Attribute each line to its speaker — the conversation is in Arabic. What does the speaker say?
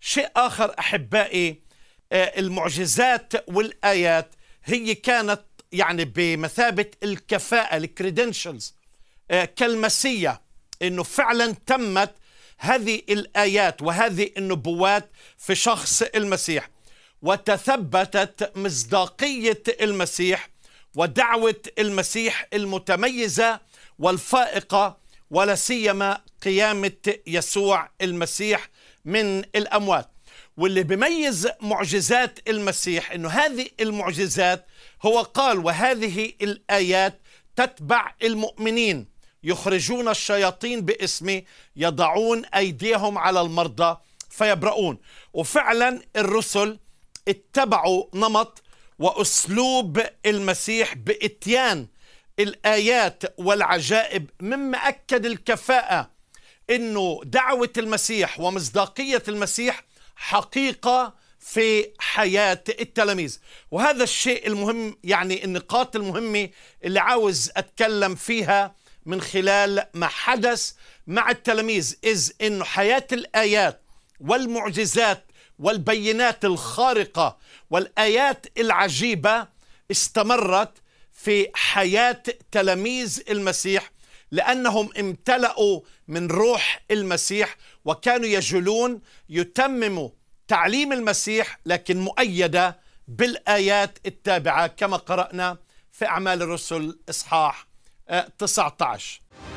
Speaker 1: شيء آخر أحبائي آه، المعجزات والآيات هي كانت يعني بمثابة الكفاءة الكريدنشلز آه، كالمسيا أنه فعلا تمت هذه الآيات وهذه النبوات في شخص المسيح وتثبتت مصداقية المسيح ودعوة المسيح المتميزة والفائقة ولا سيما قيامة يسوع المسيح من الأموات واللي بميز معجزات المسيح أنه هذه المعجزات هو قال وهذه الآيات تتبع المؤمنين يخرجون الشياطين باسمي يضعون أيديهم على المرضى فيبرؤون وفعلا الرسل اتبعوا نمط وأسلوب المسيح بإتيان الآيات والعجائب مما أكد الكفاءة انه دعوه المسيح ومصداقيه المسيح حقيقه في حياه التلاميذ وهذا الشيء المهم يعني النقاط المهمه اللي عاوز اتكلم فيها من خلال ما حدث مع التلاميذ اذ انه حياه الايات والمعجزات والبينات الخارقه والايات العجيبه استمرت في حياه تلاميذ المسيح لأنهم امتلأوا من روح المسيح وكانوا يجلون يتمموا تعليم المسيح لكن مؤيدة بالآيات التابعة كما قرأنا في أعمال الرسل إصحاح 19 آه،